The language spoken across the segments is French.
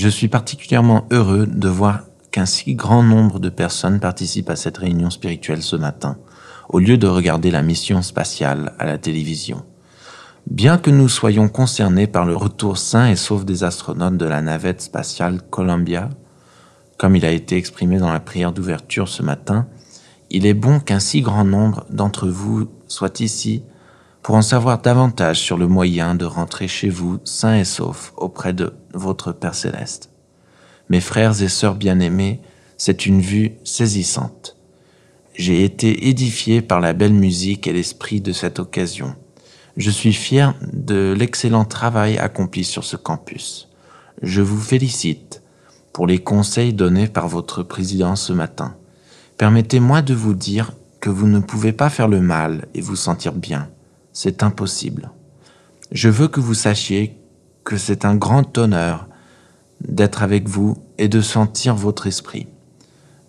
Je suis particulièrement heureux de voir qu'un si grand nombre de personnes participent à cette réunion spirituelle ce matin, au lieu de regarder la mission spatiale à la télévision. Bien que nous soyons concernés par le retour sain et sauf des astronautes de la navette spatiale Columbia, comme il a été exprimé dans la prière d'ouverture ce matin, il est bon qu'un si grand nombre d'entre vous soient ici pour en savoir davantage sur le moyen de rentrer chez vous sain et sauf auprès de votre Père céleste. Mes frères et sœurs bien-aimés, c'est une vue saisissante. J'ai été édifié par la belle musique et l'esprit de cette occasion. Je suis fier de l'excellent travail accompli sur ce campus. Je vous félicite pour les conseils donnés par votre président ce matin. Permettez-moi de vous dire que vous ne pouvez pas faire le mal et vous sentir bien c'est impossible. Je veux que vous sachiez que c'est un grand honneur d'être avec vous et de sentir votre esprit.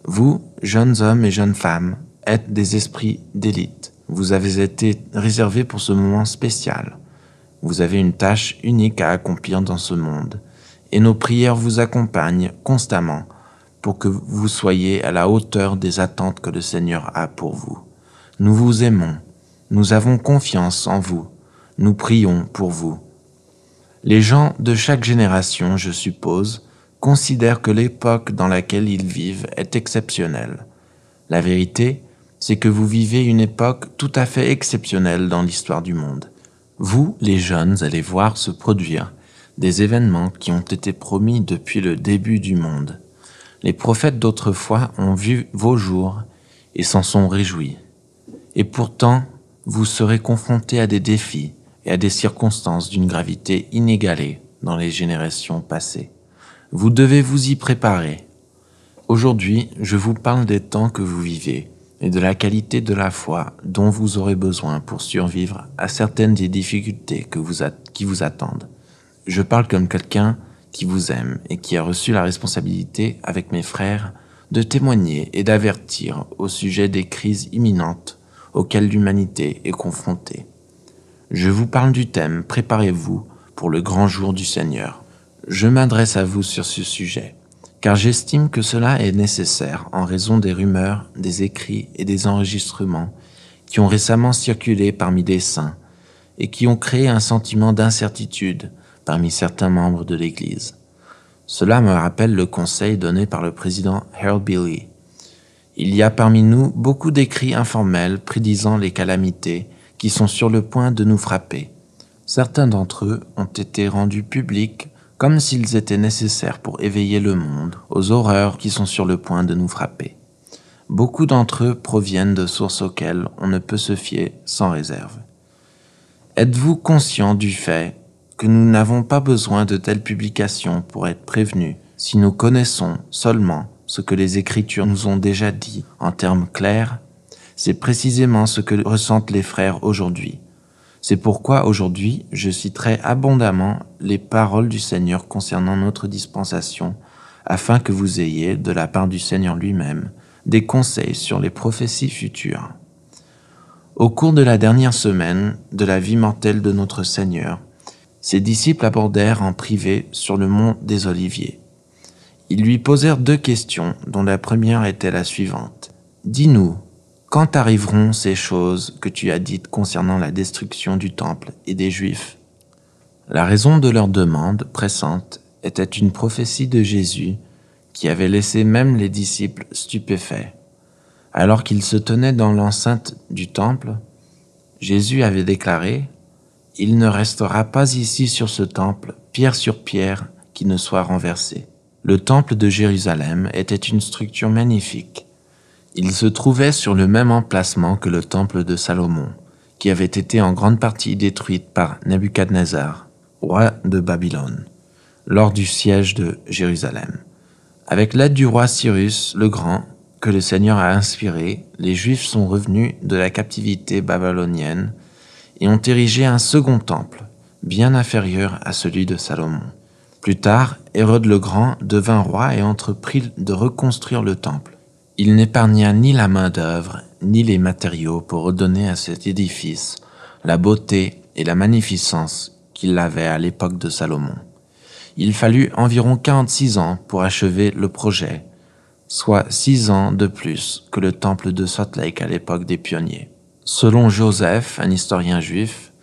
Vous, jeunes hommes et jeunes femmes, êtes des esprits d'élite. Vous avez été réservés pour ce moment spécial. Vous avez une tâche unique à accomplir dans ce monde. Et nos prières vous accompagnent constamment pour que vous soyez à la hauteur des attentes que le Seigneur a pour vous. Nous vous aimons nous avons confiance en vous, nous prions pour vous. Les gens de chaque génération, je suppose, considèrent que l'époque dans laquelle ils vivent est exceptionnelle. La vérité, c'est que vous vivez une époque tout à fait exceptionnelle dans l'histoire du monde. Vous, les jeunes, allez voir se produire des événements qui ont été promis depuis le début du monde. Les prophètes d'autrefois ont vu vos jours et s'en sont réjouis. Et pourtant, vous serez confronté à des défis et à des circonstances d'une gravité inégalée dans les générations passées. Vous devez vous y préparer. Aujourd'hui, je vous parle des temps que vous vivez et de la qualité de la foi dont vous aurez besoin pour survivre à certaines des difficultés qui vous attendent. Je parle comme quelqu'un qui vous aime et qui a reçu la responsabilité, avec mes frères, de témoigner et d'avertir au sujet des crises imminentes auquel l'humanité est confrontée. Je vous parle du thème Préparez-vous pour le grand jour du Seigneur. Je m'adresse à vous sur ce sujet, car j'estime que cela est nécessaire en raison des rumeurs, des écrits et des enregistrements qui ont récemment circulé parmi des saints et qui ont créé un sentiment d'incertitude parmi certains membres de l'Église. Cela me rappelle le conseil donné par le président Harold Billy il y a parmi nous beaucoup d'écrits informels prédisant les calamités qui sont sur le point de nous frapper. Certains d'entre eux ont été rendus publics comme s'ils étaient nécessaires pour éveiller le monde aux horreurs qui sont sur le point de nous frapper. Beaucoup d'entre eux proviennent de sources auxquelles on ne peut se fier sans réserve. Êtes-vous conscient du fait que nous n'avons pas besoin de telles publications pour être prévenus si nous connaissons seulement ce que les Écritures mm. nous ont déjà dit en termes clairs, c'est précisément ce que ressentent les frères aujourd'hui. C'est pourquoi aujourd'hui je citerai abondamment les paroles du Seigneur concernant notre dispensation, afin que vous ayez, de la part du Seigneur lui-même, des conseils sur les prophéties futures. Au cours de la dernière semaine de la vie mentale de notre Seigneur, ses disciples abordèrent en privé sur le mont des Oliviers ils lui posèrent deux questions, dont la première était la suivante. Dis-nous, quand arriveront ces choses que tu as dites concernant la destruction du temple et des Juifs La raison de leur demande pressante était une prophétie de Jésus qui avait laissé même les disciples stupéfaits. Alors qu'ils se tenaient dans l'enceinte du temple, Jésus avait déclaré Il ne restera pas ici sur ce temple pierre sur pierre qui ne soit renversé ». Le temple de Jérusalem était une structure magnifique. Il se trouvait sur le même emplacement que le temple de Salomon, qui avait été en grande partie détruite par Nebuchadnezzar, roi de Babylone, lors du siège de Jérusalem. Avec l'aide du roi Cyrus le Grand, que le Seigneur a inspiré, les Juifs sont revenus de la captivité babylonienne et ont érigé un second temple, bien inférieur à celui de Salomon. Plus tard, Hérode le Grand devint roi et entreprit de reconstruire le temple. Il n'épargna ni la main-d'œuvre, ni les matériaux pour redonner à cet édifice la beauté et la magnificence qu'il avait à l'époque de Salomon. Il fallut environ 46 ans pour achever le projet, soit 6 ans de plus que le temple de Salt Lake à l'époque des pionniers. Selon Joseph, un historien juif,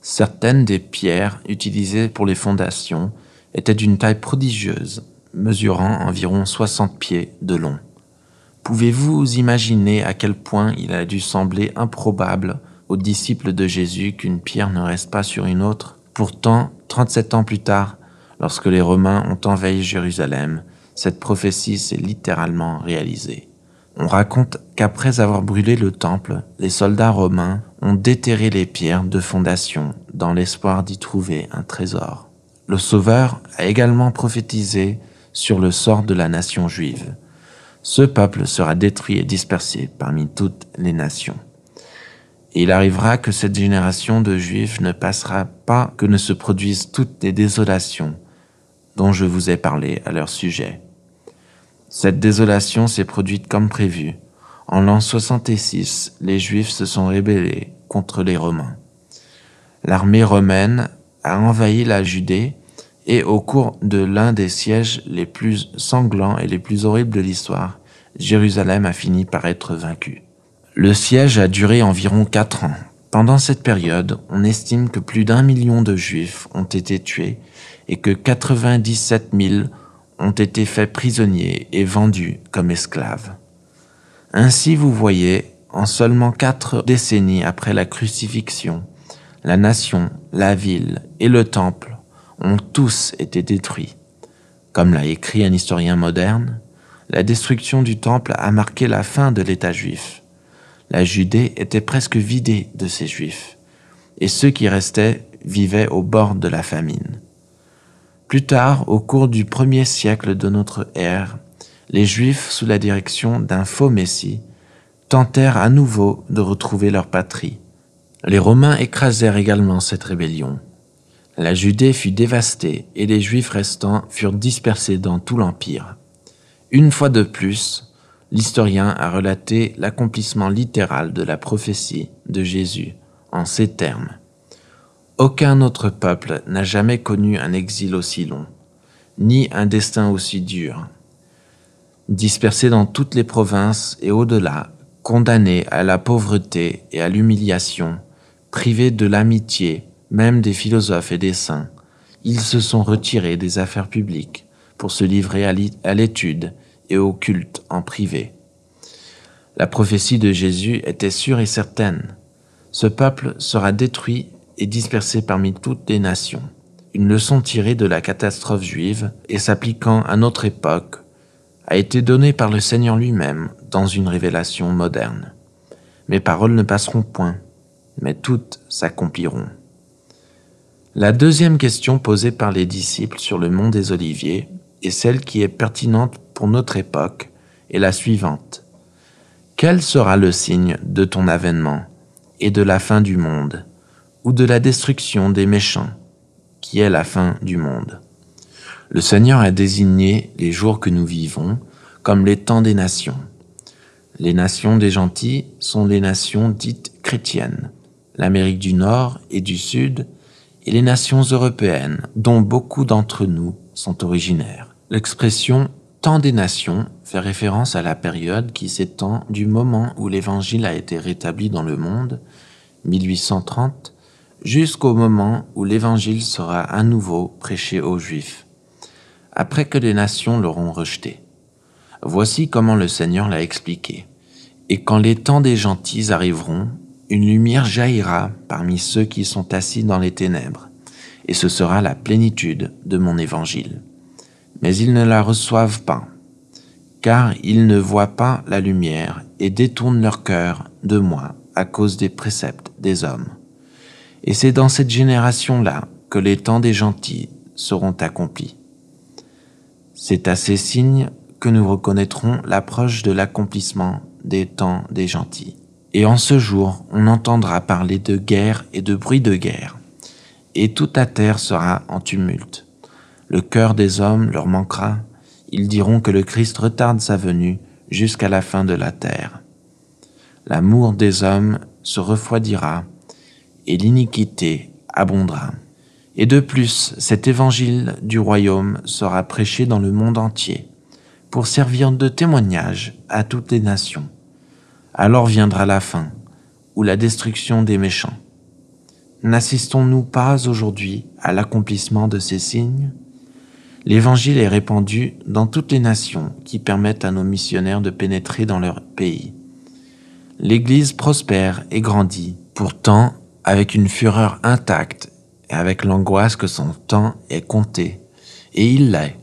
certaines des pierres utilisées pour les fondations était d'une taille prodigieuse, mesurant environ 60 pieds de long. Pouvez-vous imaginer à quel point il a dû sembler improbable aux disciples de Jésus qu'une pierre ne reste pas sur une autre Pourtant, 37 ans plus tard, lorsque les Romains ont envahi Jérusalem, cette prophétie s'est littéralement réalisée. On raconte qu'après avoir brûlé le temple, les soldats romains ont déterré les pierres de fondation dans l'espoir d'y trouver un trésor le Sauveur a également prophétisé sur le sort de la nation juive. Ce peuple sera détruit et dispersé parmi toutes les nations. il arrivera que cette génération de Juifs ne passera pas que ne se produisent toutes les désolations dont je vous ai parlé à leur sujet. Cette désolation s'est produite comme prévu. En l'an 66, les Juifs se sont rébellés contre les Romains. L'armée romaine a envahi la Judée et au cours de l'un des sièges les plus sanglants et les plus horribles de l'histoire, Jérusalem a fini par être vaincue. Le siège a duré environ quatre ans. Pendant cette période, on estime que plus d'un million de Juifs ont été tués et que 97 000 ont été faits prisonniers et vendus comme esclaves. Ainsi, vous voyez, en seulement quatre décennies après la crucifixion, la nation, la ville et le temple ont tous été détruits. Comme l'a écrit un historien moderne, la destruction du temple a marqué la fin de l'État juif. La Judée était presque vidée de ses juifs, et ceux qui restaient vivaient au bord de la famine. Plus tard, au cours du premier siècle de notre ère, les Juifs, sous la direction d'un faux Messie, tentèrent à nouveau de retrouver leur patrie. Les Romains écrasèrent également cette rébellion. La Judée fut dévastée et les Juifs restants furent dispersés dans tout l'Empire. Une fois de plus, l'historien a relaté l'accomplissement littéral de la prophétie de Jésus en ces termes. Aucun autre peuple n'a jamais connu un exil aussi long, ni un destin aussi dur. Dispersés dans toutes les provinces et au-delà, condamnés à la pauvreté et à l'humiliation, Privés de l'amitié, même des philosophes et des saints, ils se sont retirés des affaires publiques pour se livrer à l'étude et au culte en privé. La prophétie de Jésus était sûre et certaine. Ce peuple sera détruit et dispersé parmi toutes les nations. Une leçon tirée de la catastrophe juive et s'appliquant à notre époque a été donnée par le Seigneur lui-même dans une révélation moderne. Mes paroles ne passeront point, mais toutes s'accompliront. La deuxième question posée par les disciples sur le mont des Oliviers et celle qui est pertinente pour notre époque est la suivante. Quel sera le signe de ton avènement et de la fin du monde, ou de la destruction des méchants, qui est la fin du monde Le Seigneur a désigné les jours que nous vivons comme les temps des nations. Les nations des gentils sont les nations dites chrétiennes l'Amérique du Nord et du Sud, et les nations européennes, dont beaucoup d'entre nous sont originaires. L'expression temps des nations fait référence à la période qui s'étend du moment où l'Évangile a été rétabli dans le monde, 1830, jusqu'au moment où l'Évangile sera à nouveau prêché aux Juifs, après que les nations l'auront rejeté. Voici comment le Seigneur l'a expliqué. Et quand les temps des gentils arriveront, une lumière jaillira parmi ceux qui sont assis dans les ténèbres, et ce sera la plénitude de mon évangile. Mais ils ne la reçoivent pas, car ils ne voient pas la lumière et détournent leur cœur de moi à cause des préceptes des hommes. Et c'est dans cette génération-là que les temps des gentils seront accomplis. C'est à ces signes que nous reconnaîtrons l'approche de l'accomplissement des temps des gentils. Et en ce jour, on entendra parler de guerre et de bruit de guerre. Et toute la terre sera en tumulte. Le cœur des hommes leur manquera. Ils diront que le Christ retarde sa venue jusqu'à la fin de la terre. L'amour des hommes se refroidira et l'iniquité abondera. Et de plus, cet évangile du royaume sera prêché dans le monde entier pour servir de témoignage à toutes les nations alors viendra la fin, ou la destruction des méchants. N'assistons-nous pas aujourd'hui à l'accomplissement de ces signes L'Évangile est répandu dans toutes les nations qui permettent à nos missionnaires de pénétrer dans leur pays. L'Église prospère et grandit, pourtant avec une fureur intacte et avec l'angoisse que son temps est compté. Et il l'est.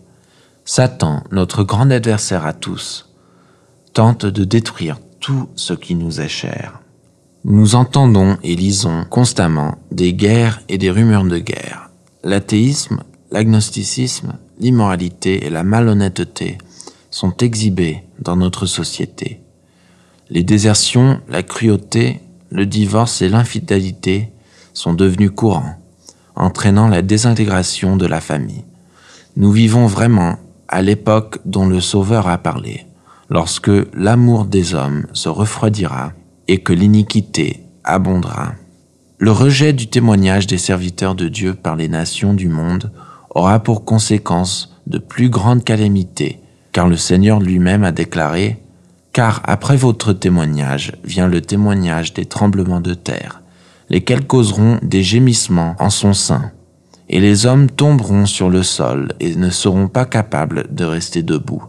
Satan, notre grand adversaire à tous, tente de détruire tout ce qui nous est cher. Nous entendons et lisons constamment des guerres et des rumeurs de guerre. L'athéisme, l'agnosticisme, l'immoralité et la malhonnêteté sont exhibés dans notre société. Les désertions, la cruauté, le divorce et l'infidélité sont devenus courants, entraînant la désintégration de la famille. Nous vivons vraiment à l'époque dont le Sauveur a parlé lorsque l'amour des hommes se refroidira et que l'iniquité abondera. Le rejet du témoignage des serviteurs de Dieu par les nations du monde aura pour conséquence de plus grandes calamités, car le Seigneur lui-même a déclaré Car après votre témoignage vient le témoignage des tremblements de terre, lesquels causeront des gémissements en son sein, et les hommes tomberont sur le sol et ne seront pas capables de rester debout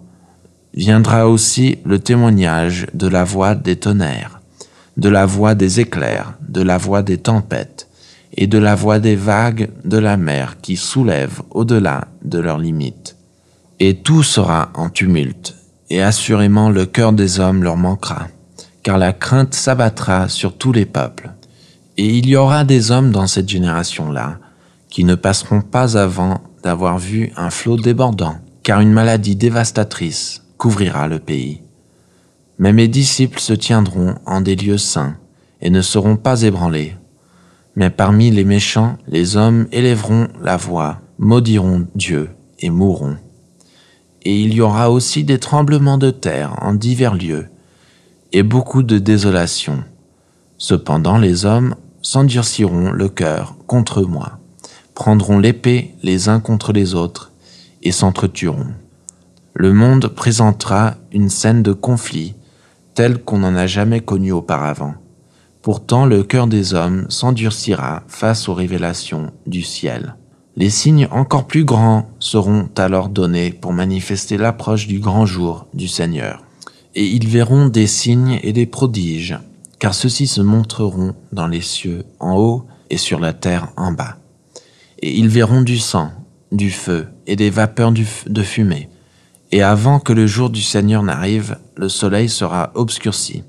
viendra aussi le témoignage de la voix des tonnerres, de la voix des éclairs, de la voix des tempêtes, et de la voix des vagues de la mer qui soulèvent au-delà de leurs limites. Et tout sera en tumulte, et assurément le cœur des hommes leur manquera, car la crainte s'abattra sur tous les peuples. Et il y aura des hommes dans cette génération-là qui ne passeront pas avant d'avoir vu un flot débordant, car une maladie dévastatrice couvrira le pays. Mais mes disciples se tiendront en des lieux saints et ne seront pas ébranlés. Mais parmi les méchants, les hommes élèveront la voix, maudiront Dieu et mourront. Et il y aura aussi des tremblements de terre en divers lieux, et beaucoup de désolation. Cependant les hommes s'endurciront le cœur contre moi, prendront l'épée les uns contre les autres, et s'entretueront le monde présentera une scène de conflit telle qu'on n'en a jamais connue auparavant. Pourtant le cœur des hommes s'endurcira face aux révélations du ciel. Les signes encore plus grands seront alors donnés pour manifester l'approche du grand jour du Seigneur. Et ils verront des signes et des prodiges, car ceux-ci se montreront dans les cieux en haut et sur la terre en bas. Et ils verront du sang, du feu et des vapeurs de fumée et avant que le jour du Seigneur n'arrive, le soleil sera obscurci,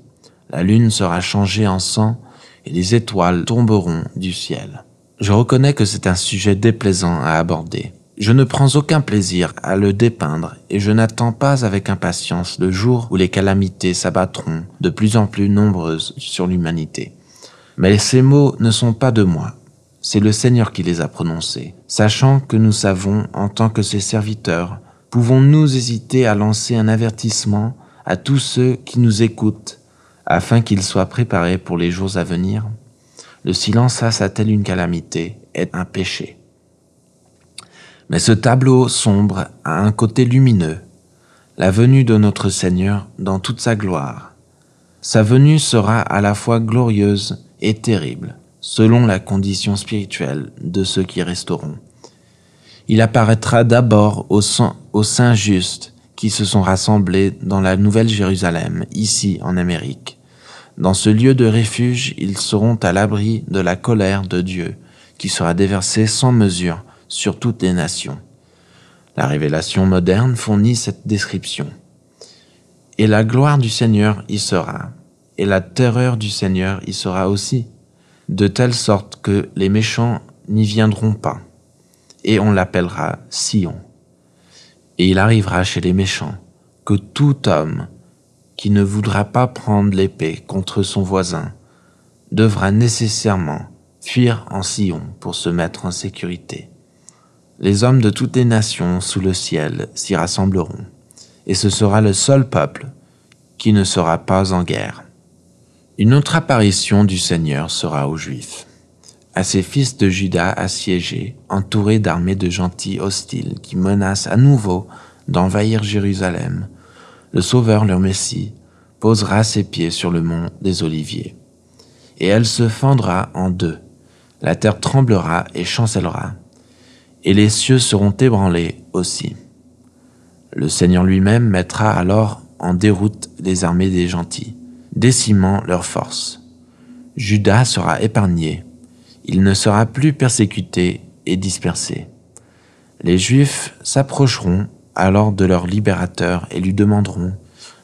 la lune sera changée en sang, et les étoiles tomberont du ciel. Je reconnais que c'est un sujet déplaisant à aborder. Je ne prends aucun plaisir à le dépeindre et je n'attends pas avec impatience le jour où les calamités s'abattront de plus en plus nombreuses sur l'humanité. Mais ces mots ne sont pas de moi, c'est le Seigneur qui les a prononcés, sachant que nous savons, en tant que ses serviteurs, pouvons-nous hésiter à lancer un avertissement à tous ceux qui nous écoutent afin qu'ils soient préparés pour les jours à venir Le silence a à telle une calamité est un péché. Mais ce tableau sombre a un côté lumineux, la venue de notre Seigneur dans toute sa gloire. Sa venue sera à la fois glorieuse et terrible, selon la condition spirituelle de ceux qui resteront. Il apparaîtra d'abord aux, saints justes qui se sont rassemblés dans la Nouvelle Jérusalem, ici en Amérique. Dans ce lieu de refuge, ils seront à l'abri de la colère de Dieu, qui sera déversée sans mesure sur toutes les nations. La révélation moderne fournit cette description. Et la gloire du Seigneur y sera, et la terreur du Seigneur y sera aussi, de telle sorte que les méchants n'y viendront pas et on l'appellera Sion. Et il arrivera chez les méchants que tout homme qui ne voudra pas prendre l'épée contre son voisin devra nécessairement fuir en Sion pour se mettre en sécurité. Les hommes de toutes les nations sous le ciel s'y rassembleront, et ce sera le seul peuple qui ne sera pas en guerre. Une autre apparition du Seigneur sera aux Juifs à ses fils de Juda assiégés, entourés d'armées de gentils hostiles qui menacent à nouveau d'envahir Jérusalem, le Sauveur, leur Messie, posera ses pieds sur le mont des Oliviers. Et elle se fendra en deux, la terre tremblera et chancellera, et les cieux seront ébranlés aussi. Le Seigneur lui-même mettra alors en déroute les armées des gentils, décimant leurs forces. Judas sera épargné, il ne sera plus persécuté et dispersé. Les Juifs s'approcheront alors de leur libérateur et lui demanderont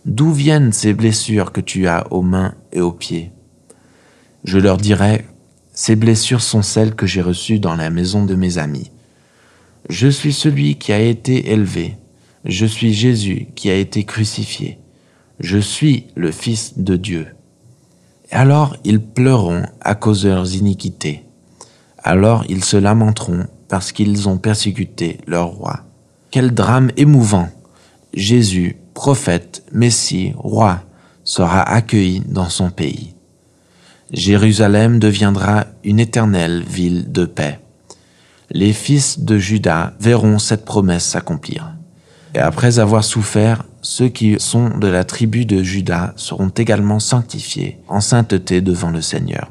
D'où viennent ces blessures que tu as aux mains et aux pieds Je leur dirai Ces blessures sont celles que j'ai reçues dans la maison de mes amis. Je suis celui qui a été élevé. Je suis Jésus qui a été crucifié. Je suis le Fils de Dieu. Alors ils pleureront à cause de leurs iniquités. Alors ils se lamenteront parce qu'ils ont persécuté leur roi. Quel drame émouvant Jésus, prophète, Messie, roi, sera accueilli dans son pays. Jérusalem deviendra une éternelle ville de paix. Les fils de Juda verront cette promesse s'accomplir. Et après avoir souffert, ceux qui sont de la tribu de Juda seront également sanctifiés en sainteté devant le Seigneur,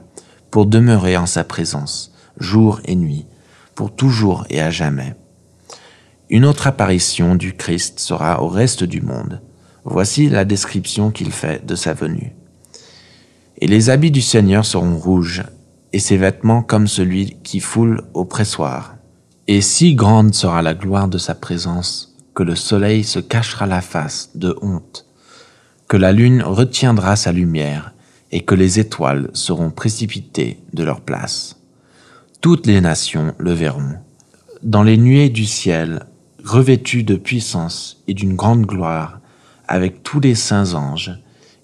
pour demeurer en sa présence jour et nuit, pour toujours et à jamais. Une autre apparition du Christ sera au reste du monde. Voici la description qu'il fait de sa venue. Et les habits du Seigneur seront rouges, et ses vêtements comme celui qui foule au pressoir. Et si grande sera la gloire de sa présence, que le soleil se cachera la face de honte, que la lune retiendra sa lumière, et que les étoiles seront précipitées de leur place. Toutes les nations le verront. Dans les nuées du ciel, revêtu de puissance et d'une grande gloire, avec tous les saints anges,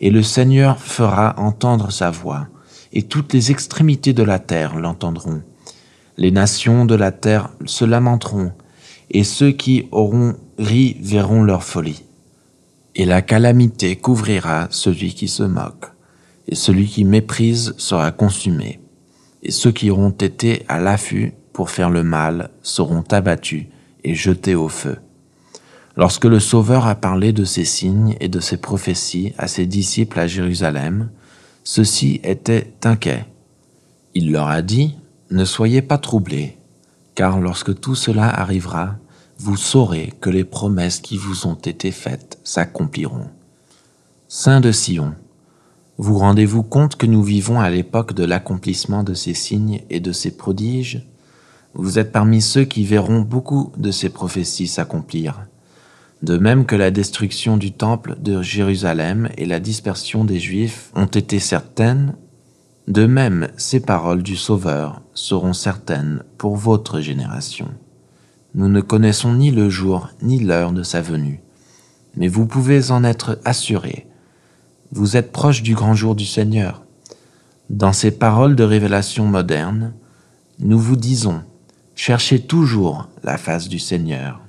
et le Seigneur fera entendre sa voix, et toutes les extrémités de la terre l'entendront. Les nations de la terre se lamenteront, et ceux qui auront ri verront leur folie. Et la calamité couvrira celui qui se moque, et celui qui méprise sera consumé et ceux qui auront été à l'affût pour faire le mal seront abattus et jetés au feu. Lorsque le Sauveur a parlé de ces signes et de ces prophéties à ses disciples à Jérusalem, ceux-ci étaient inquiets. Il leur a dit, Ne soyez pas troublés, car lorsque tout cela arrivera, vous saurez que les promesses qui vous ont été faites s'accompliront. Saint de Sion, vous rendez-vous compte que nous vivons à l'époque de l'accomplissement de ces signes et de ces prodiges Vous êtes parmi ceux qui verront beaucoup de ces prophéties s'accomplir, de même que la destruction du temple de Jérusalem et la dispersion des Juifs ont été certaines, de même ces paroles du Sauveur seront certaines pour votre génération. Nous ne connaissons ni le jour ni l'heure de sa venue, mais vous pouvez en être assurés vous êtes proche du grand jour du Seigneur. Dans ces paroles de révélation moderne, nous vous disons, cherchez toujours la face du Seigneur.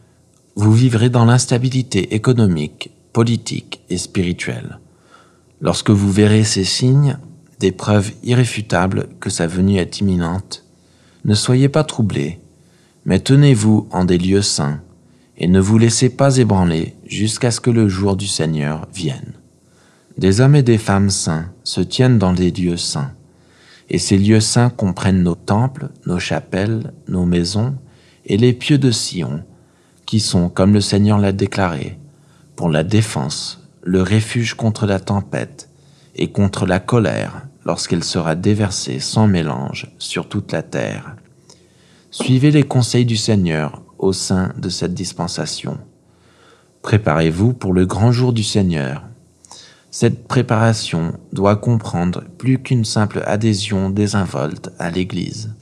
Vous vivrez dans l'instabilité économique, politique et spirituelle. Lorsque vous verrez ces signes, des preuves irréfutables que sa venue est imminente, ne soyez pas troublés, mais tenez-vous en des lieux saints, et ne vous laissez pas ébranler jusqu'à ce que le jour du Seigneur vienne. Des hommes et des femmes saints se tiennent dans des lieux saints, et ces lieux saints comprennent nos temples, nos chapelles, nos maisons, et les pieux de Sion, qui sont, comme le Seigneur l'a déclaré, pour la défense, le refuge contre la tempête et contre la colère lorsqu'elle sera déversée sans mélange sur toute la terre. Suivez les conseils du Seigneur au sein de cette dispensation. Préparez-vous pour le grand jour du Seigneur, cette préparation doit comprendre plus qu'une simple adhésion désinvolte à l'Église.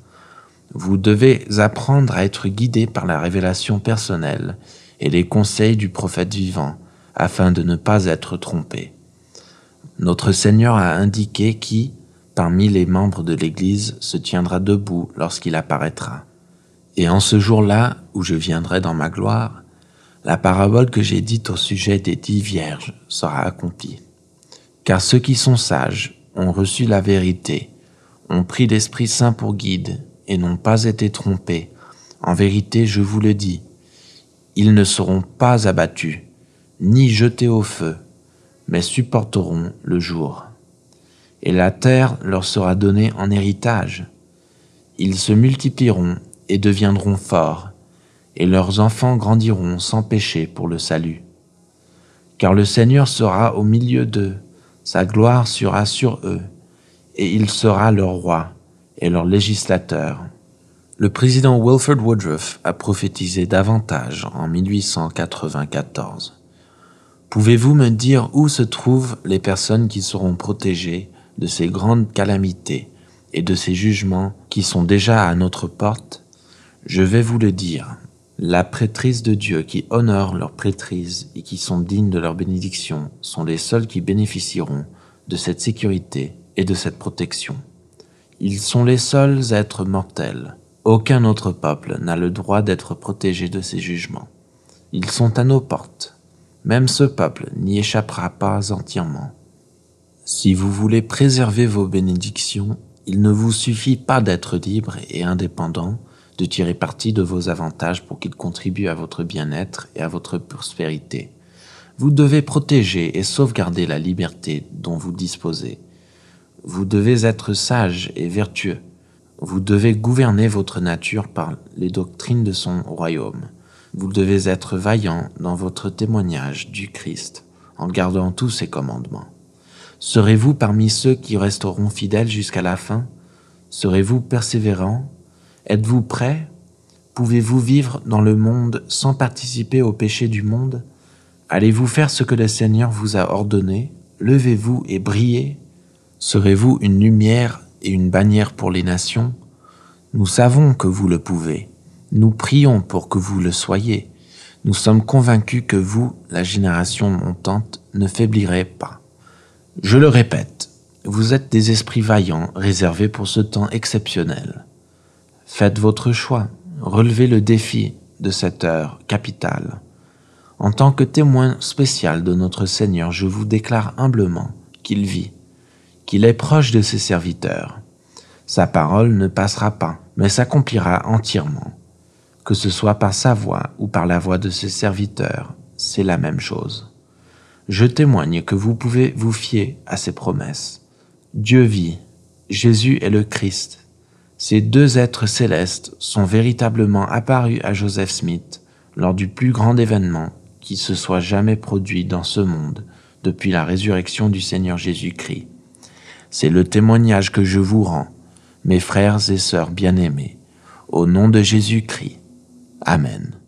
Vous devez apprendre à être guidé par la révélation personnelle et les conseils du prophète vivant, afin de ne pas être trompé. Notre Seigneur a indiqué qui, parmi les membres de l'Église, se tiendra debout lorsqu'il apparaîtra. Et en ce jour-là, où je viendrai dans ma gloire, la parabole que j'ai dite au sujet des dix vierges sera accomplie. Car ceux qui sont sages ont reçu la vérité, ont pris l'Esprit Saint pour guide et n'ont pas été trompés. En vérité, je vous le dis, ils ne seront pas abattus, ni jetés au feu, mais supporteront le jour. Et la terre leur sera donnée en héritage. Ils se multiplieront et deviendront forts, et leurs enfants grandiront sans péché pour le salut. Car le Seigneur sera au milieu d'eux sa gloire sera sur eux, et il sera leur roi et leur législateur. Le président Wilford Woodruff a prophétisé davantage en 1894. Pouvez-vous me dire où se trouvent les personnes qui seront protégées de ces grandes calamités et de ces jugements qui sont déjà à notre porte Je vais vous le dire. La prêtrise de Dieu qui honore leur prêtrise et qui sont dignes de leur bénédiction sont les seuls qui bénéficieront de cette sécurité et de cette protection. Ils sont les seuls êtres mortels. Aucun autre peuple n'a le droit d'être protégé de ces jugements. Ils sont à nos portes. Même ce peuple n'y échappera pas entièrement. Si vous voulez préserver vos bénédictions, il ne vous suffit pas d'être libre et indépendant, de tirer parti de vos avantages pour qu'ils contribuent à votre bien-être et à votre prospérité. Vous devez protéger et sauvegarder la liberté dont vous disposez. Vous devez être sage et vertueux. Vous devez gouverner votre nature par les doctrines de son royaume. Vous devez être vaillant dans votre témoignage du Christ, en gardant tous ses commandements. Serez-vous parmi ceux qui resteront fidèles jusqu'à la fin Serez-vous persévérant Êtes-vous prêt Pouvez-vous vivre dans le monde sans participer au péché du monde Allez-vous faire ce que le Seigneur vous a ordonné Levez-vous et brillez Serez-vous une lumière et une bannière pour les nations Nous savons que vous le pouvez. Nous prions pour que vous le soyez. Nous sommes convaincus que vous, la génération montante, ne faiblirez pas. Je le répète, vous êtes des esprits vaillants réservés pour ce temps exceptionnel. Faites votre choix, relevez le défi de cette heure capitale. En tant que témoin spécial de notre Seigneur, je vous déclare humblement qu'il vit, qu'il est proche de ses serviteurs. Sa parole ne passera pas, mais s'accomplira entièrement. Que ce soit par sa voix ou par la voix de ses serviteurs, c'est la même chose. Je témoigne que vous pouvez vous fier à ses promesses. Dieu vit, Jésus est le Christ, ces deux êtres célestes sont véritablement apparus à Joseph Smith lors du plus grand événement qui se soit jamais produit dans ce monde depuis la résurrection du Seigneur Jésus-Christ. C'est le témoignage que je vous rends, mes frères et sœurs bien-aimés, au nom de Jésus-Christ. Amen.